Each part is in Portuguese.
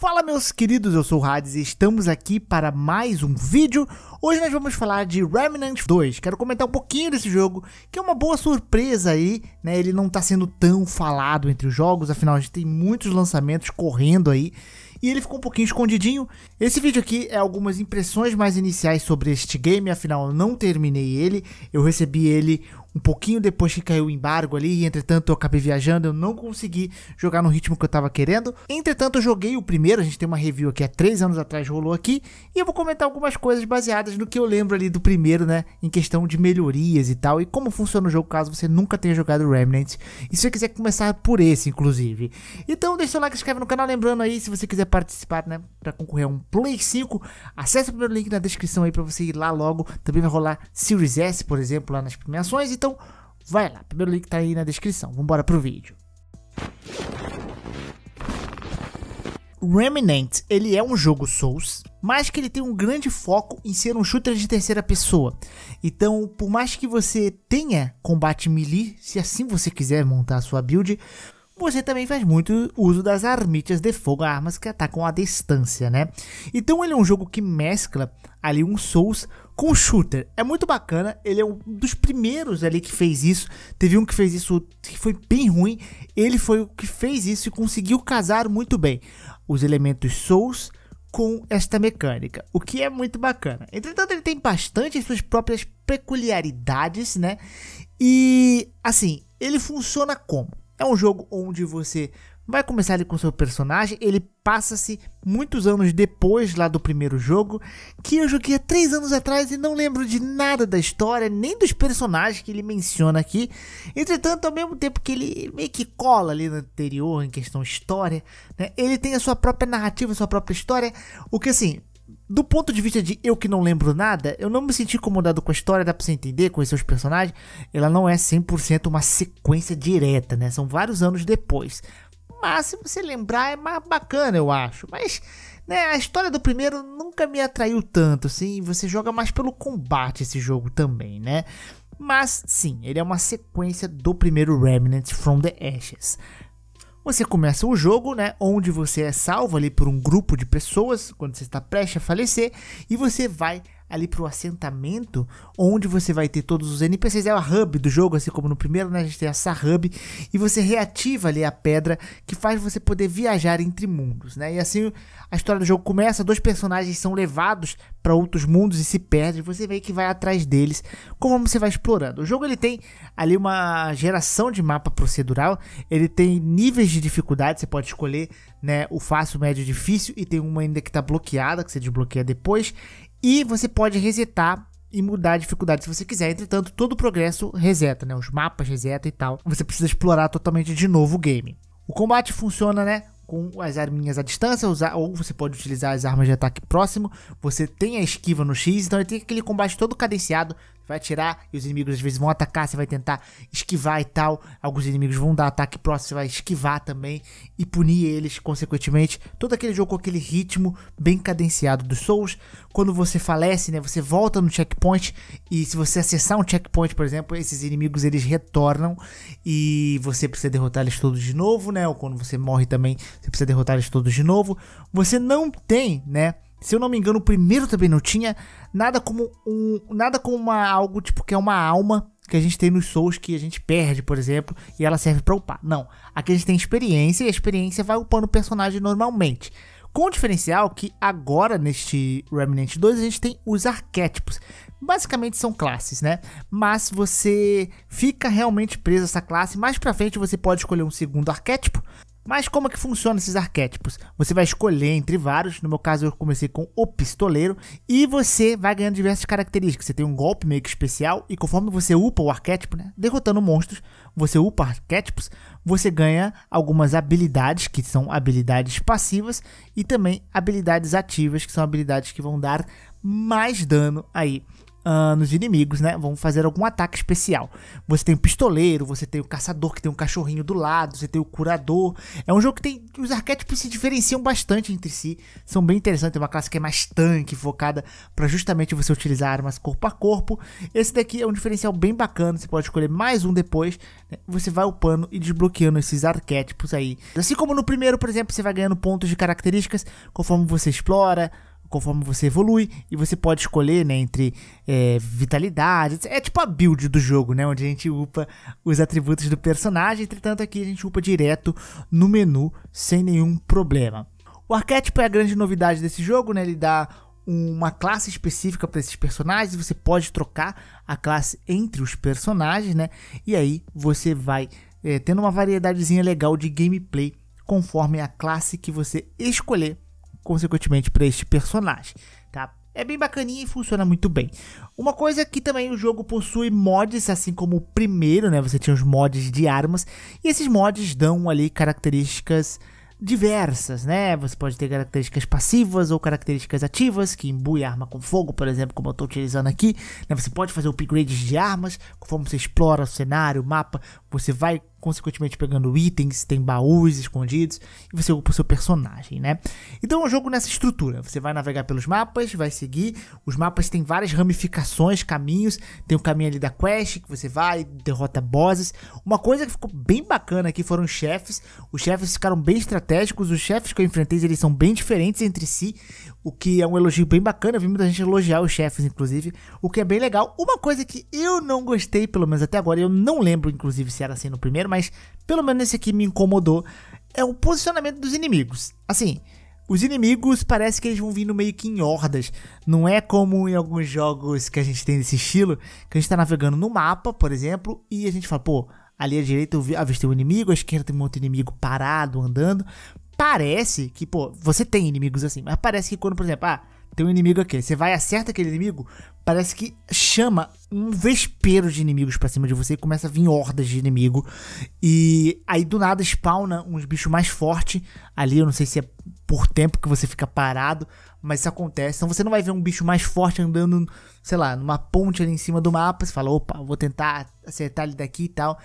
Fala meus queridos, eu sou o Hades e estamos aqui para mais um vídeo. Hoje nós vamos falar de Remnant 2. Quero comentar um pouquinho desse jogo, que é uma boa surpresa aí, né? Ele não está sendo tão falado entre os jogos, afinal a gente tem muitos lançamentos correndo aí. E ele ficou um pouquinho escondidinho. Esse vídeo aqui é algumas impressões mais iniciais sobre este game, afinal eu não terminei ele. Eu recebi ele um pouquinho depois que caiu o embargo ali, e entretanto eu acabei viajando, eu não consegui jogar no ritmo que eu tava querendo. Entretanto, eu joguei o primeiro, a gente tem uma review aqui há três anos atrás, rolou aqui, e eu vou comentar algumas coisas baseadas no que eu lembro ali do primeiro, né, em questão de melhorias e tal, e como funciona o jogo caso você nunca tenha jogado Remnant. E se você quiser começar por esse, inclusive. Então, deixa seu like, se inscreve no canal, lembrando aí, se você quiser participar, né, para concorrer a um Play 5, acesse o primeiro link na descrição aí para você ir lá logo. Também vai rolar Series S, por exemplo, lá nas premiações. Então, então, vai lá. O primeiro link tá aí na descrição. Vambora pro vídeo. Remnant, ele é um jogo Souls, mas que ele tem um grande foco em ser um shooter de terceira pessoa. Então, por mais que você tenha combate melee, se assim você quiser montar a sua build, você também faz muito uso das armitas de fogo, armas que atacam à distância, né? Então ele é um jogo que mescla ali um Souls com shooter. É muito bacana, ele é um dos primeiros ali que fez isso. Teve um que fez isso que foi bem ruim, ele foi o que fez isso e conseguiu casar muito bem os elementos Souls com esta mecânica, o que é muito bacana. Entretanto, ele tem bastante suas próprias peculiaridades, né? E assim, ele funciona como? É um jogo onde você vai começar ali com seu personagem, ele passa-se muitos anos depois lá do primeiro jogo, que eu joguei há 3 anos atrás e não lembro de nada da história, nem dos personagens que ele menciona aqui. Entretanto, ao mesmo tempo que ele meio que cola ali no anterior em questão história, né, ele tem a sua própria narrativa, a sua própria história, o que assim, do ponto de vista de eu que não lembro nada, eu não me senti incomodado com a história, dá pra você entender, conhecer os personagens. Ela não é 100% uma sequência direta, né? São vários anos depois. Mas se você lembrar, é mais bacana, eu acho. Mas né, a história do primeiro nunca me atraiu tanto, assim. Você joga mais pelo combate esse jogo também, né? Mas sim, ele é uma sequência do primeiro Remnant from the Ashes. Você começa o jogo, né? Onde você é salvo ali por um grupo de pessoas quando você está prestes a falecer e você vai ali pro assentamento, onde você vai ter todos os NPCs, é a hub do jogo, assim como no primeiro, né, a gente tem essa hub, e você reativa ali a pedra que faz você poder viajar entre mundos, né? E assim a história do jogo começa, dois personagens são levados para outros mundos e se perdem, você vê que vai atrás deles, como você vai explorando. O jogo ele tem ali uma geração de mapa procedural, ele tem níveis de dificuldade, você pode escolher né, o fácil, médio e difícil, e tem uma ainda que está bloqueada, que você desbloqueia depois, e você pode resetar e mudar a dificuldade se você quiser. Entretanto, todo o progresso reseta, né? Os mapas reseta e tal. Você precisa explorar totalmente de novo o game. O combate funciona, né? Com as arminhas à distância, ou você pode utilizar as armas de ataque próximo. Você tem a esquiva no X, então ele tem aquele combate todo cadenciado, vai atirar e os inimigos às vezes vão atacar, você vai tentar esquivar e tal. Alguns inimigos vão dar ataque próximo, você vai esquivar também e punir eles, consequentemente. Todo aquele jogo com aquele ritmo bem cadenciado dos Souls. Quando você falece, né, você volta no checkpoint e se você acessar um checkpoint, por exemplo, esses inimigos eles retornam e você precisa derrotar eles todos de novo, né? Ou quando você morre também, você precisa derrotar eles todos de novo. Você não tem, né? Se eu não me engano, o primeiro também não tinha nada como um, nada como uma, algo tipo que é uma alma que a gente tem nos souls que a gente perde, por exemplo, e ela serve para upar. Não, aqui a gente tem experiência e a experiência vai upando o personagem normalmente. Com o diferencial que agora neste Remnant 2 a gente tem os arquétipos. Basicamente são classes, né? Mas você fica realmente preso a essa classe. Mais pra frente você pode escolher um segundo arquétipo mas como é que funciona esses arquétipos? Você vai escolher entre vários, no meu caso eu comecei com o pistoleiro, e você vai ganhando diversas características. Você tem um golpe meio que especial, e conforme você upa o arquétipo, né, derrotando monstros, você upa arquétipos, você ganha algumas habilidades, que são habilidades passivas, e também habilidades ativas, que são habilidades que vão dar mais dano aí uh, nos inimigos, né? Vão fazer algum ataque especial. Você tem o pistoleiro, você tem o caçador que tem um cachorrinho do lado, você tem o curador. É um jogo que tem. Os arquétipos se diferenciam bastante entre si. São bem interessantes. Tem uma classe que é mais tanque, focada para justamente você utilizar armas corpo a corpo. Esse daqui é um diferencial bem bacana. Você pode escolher mais um depois. Né? Você vai upando e desbloqueando esses arquétipos aí. Assim como no primeiro, por exemplo, você vai ganhando pontos de características conforme você explora conforme você evolui e você pode escolher né, entre é, vitalidade. É, é tipo a build do jogo, né? Onde a gente upa os atributos do personagem. Entretanto, aqui a gente upa direto no menu sem nenhum problema. O arquétipo é a grande novidade desse jogo, né? Ele dá uma classe específica para esses personagens, você pode trocar a classe entre os personagens, né? E aí você vai é, tendo uma variedadezinha legal de gameplay conforme a classe que você escolher consequentemente para este personagem, tá? É bem bacaninha e funciona muito bem. Uma coisa que também o jogo possui mods, assim como o primeiro, né? Você tinha os mods de armas, e esses mods dão ali características diversas, né? Você pode ter características passivas ou características ativas, que imbui a arma com fogo, por exemplo, como eu estou utilizando aqui. Né? Você pode fazer upgrades de armas, conforme você explora o cenário, o mapa, você vai consequentemente pegando itens, tem baús escondidos e você ocupa o seu personagem, né? Então é um jogo nessa estrutura. Você vai navegar pelos mapas, vai seguir. Os mapas têm várias ramificações, caminhos. Tem o caminho ali da quest que você vai, derrota bosses. Uma coisa que ficou bem bacana aqui foram os chefes. Os chefes ficaram bem estratégicos. Os chefes que eu enfrentei, eles são bem diferentes entre si, o que é um elogio bem bacana. Eu vi muita gente elogiar os chefes, inclusive, o que é bem legal. Uma coisa que eu não gostei, pelo menos até agora, eu não lembro inclusive se era assim no primeiro mas pelo menos esse aqui me incomodou. É o posicionamento dos inimigos. Assim, os inimigos parece que eles vão vindo meio que em hordas. Não é como em alguns jogos que a gente tem desse estilo, que a gente tá navegando no mapa, por exemplo, e a gente fala, pô, ali à direita eu ah, avistei um inimigo, à esquerda tem um outro inimigo parado, andando. Parece que, pô, você tem inimigos assim, mas parece que quando, por exemplo, ah, tem um inimigo aqui. Você vai acerta aquele inimigo, parece que chama um vespeiro de inimigos para cima de você e começa a vir hordas de inimigo. E aí do nada spawna uns bichos mais fortes ali. Eu não sei se é por tempo que você fica parado, mas isso acontece. Então você não vai ver um bicho mais forte andando, sei lá, numa ponte ali em cima do mapa. Você fala, opa, vou tentar acertar ele daqui e tal.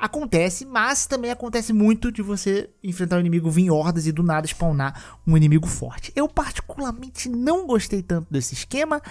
Acontece, mas também acontece muito de você enfrentar um inimigo vir em hordas e do nada spawnar um inimigo forte. Eu particularmente não gostei tanto desse esquema,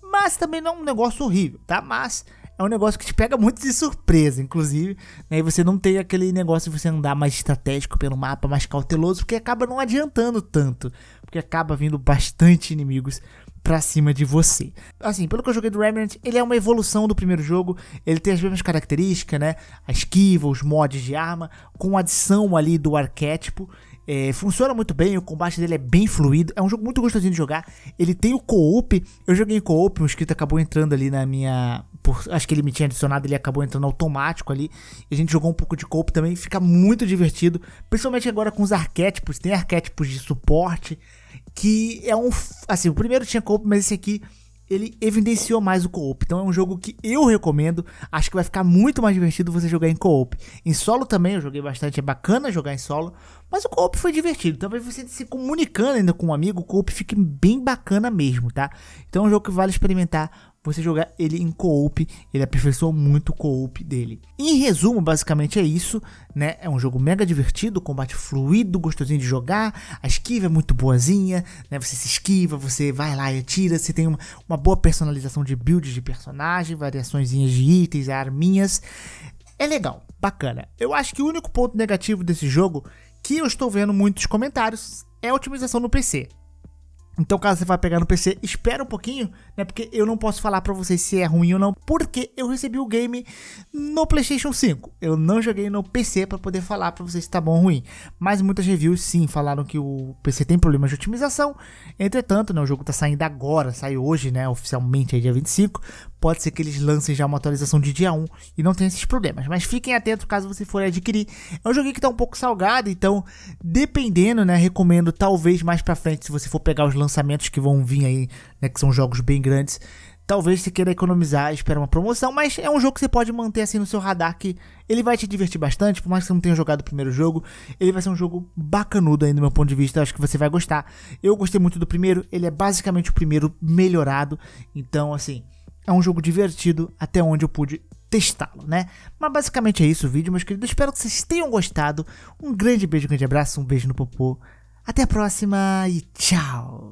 mas também não é um negócio horrível, tá? Mas é um negócio que te pega muito de surpresa, inclusive. Né? E você não tem aquele negócio de você andar mais estratégico pelo mapa, mais cauteloso, porque acaba não adiantando tanto. Porque acaba vindo bastante inimigos pra cima de você. Assim, pelo que eu joguei do Remnant, ele é uma evolução do primeiro jogo, ele tem as mesmas características, né? A esquiva, os mods de arma, com adição ali do arquétipo. É, funciona muito bem, o combate dele é bem fluido, é um jogo muito gostosinho de jogar. Ele tem o co-op, eu joguei em co-op, um inscrito acabou entrando ali na minha, por, acho que ele me tinha adicionado, ele acabou entrando automático ali. E a gente jogou um pouco de copo também, fica muito divertido, principalmente agora com os arquétipos, tem arquétipos de suporte que é um, assim, o primeiro tinha copo, mas esse aqui ele evidenciou mais o co-op. Então é um jogo que eu recomendo. Acho que vai ficar muito mais divertido você jogar em co-op. Em solo também eu joguei bastante, é bacana jogar em solo. Mas o co-op foi divertido. Talvez você se comunicando ainda com um amigo, o co-op fique bem bacana mesmo, tá? Então é um jogo que vale experimentar você jogar ele em co-op, ele aperfeiçoou muito o co-op dele. Em resumo, basicamente é isso, né? É um jogo mega divertido, combate fluido, gostosinho de jogar, a esquiva é muito boazinha, né? Você se esquiva, você vai lá e atira, você tem uma, uma boa personalização de builds de personagem, variações de itens, arminhas. É legal, bacana. Eu acho que o único ponto negativo desse jogo que eu estou vendo muitos comentários é a otimização no PC. Então, caso você vá pegar no PC, espera um pouquinho, né? Porque eu não posso falar para vocês se é ruim ou não, porque eu recebi o game no PlayStation 5. Eu não joguei no PC para poder falar para vocês se tá bom ou ruim. Mas muitas reviews sim falaram que o PC tem problemas de otimização. Entretanto, né, o jogo tá saindo agora, saiu hoje, né, oficialmente aí dia 25. Pode ser que eles lancem já uma atualização de dia 1 e não tenha esses problemas. Mas fiquem atentos caso você for adquirir. É um joguinho que está um pouco salgado, então dependendo, né, recomendo talvez mais para frente se você for pegar os lançamentos que vão vir aí, né, que são jogos bem grandes. Talvez você queira economizar, espera uma promoção, mas é um jogo que você pode manter assim no seu radar que ele vai te divertir bastante, por mais que você não tenha jogado o primeiro jogo, ele vai ser um jogo bacanudo aí do meu ponto de vista, acho que você vai gostar. Eu gostei muito do primeiro, ele é basicamente o primeiro melhorado, então assim, é um jogo divertido até onde eu pude testá-lo, né? Mas basicamente é isso o vídeo, meus queridos. Espero que vocês tenham gostado. Um grande beijo, um grande abraço, um beijo no popô. Até a próxima e tchau!